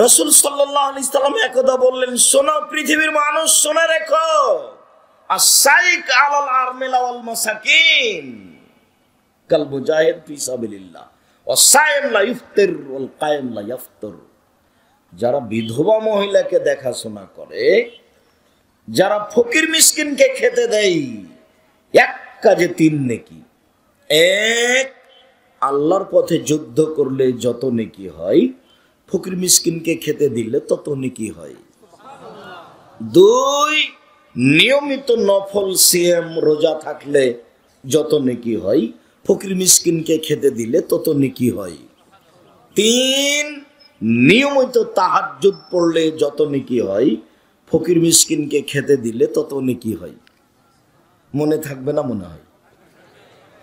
রসুল সাল্লাম ইসলাম একদা বললেন শোনো পৃথিবীর মানুষ সোনা রেখো কাল মুজাহিদ অসায়েম লা কায়েম যারা বিধবা মহিলাকে দেখাশোনা করে যারা ফকির মিসকিনকে খেতে দেয় এক কাজে তিন নেকি এক আল্লাহর পথে যুদ্ধ করলে যত নেকি হয় ফকির মিসকিনকে খেতে দিলে তত নাকি হয় দুই নিয়মিত নফল সিএম রোজা থাকলে যত নাকি হয় ফকির মিসকিনকে খেতে দিলে তত নাকি হয় তিন নিয়মিত তাহাজুদ পড়লে যত নাকি হয় ফকির মিসকিনকে খেতে দিলে তত নাকি হয় মনে থাকবে না মনে হয়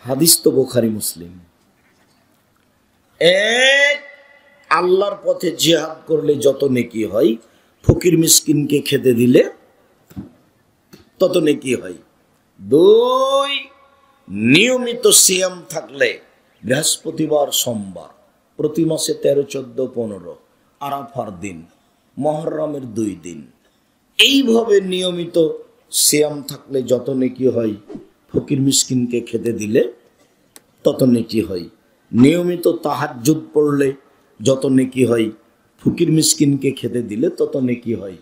হাদিস তো বোখারি মুসলিম এক আল্লাহর পথে জিহাদ করলে যত নেকি হয় ফকির মিসকিনকে খেতে দিলে তত নেকি হয় দুই নিয়মিত সিয়াম থাকলে বৃহস্পতিবার সোমবার প্রতি মাসে তেরো চোদ্দ পনেরো আরাফার দিন মহরমের দুই দিন এইভাবে নিয়মিত সিয়াম থাকলে যত নেকি হয় ফকির মিসকিনকে খেতে দিলে তত নেকি হয় নিয়মিত তাহার তাহাজ্জুদ পড়লে যত নেকি হয় ফকির মিসকিনকে খেতে দিলে তত নেকি হয়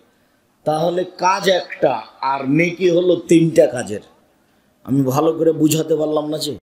তাহলে কাজ একটা আর নেকি হলো তিনটা কাজের আমি ভালো করে বুঝাতে পারলাম না যে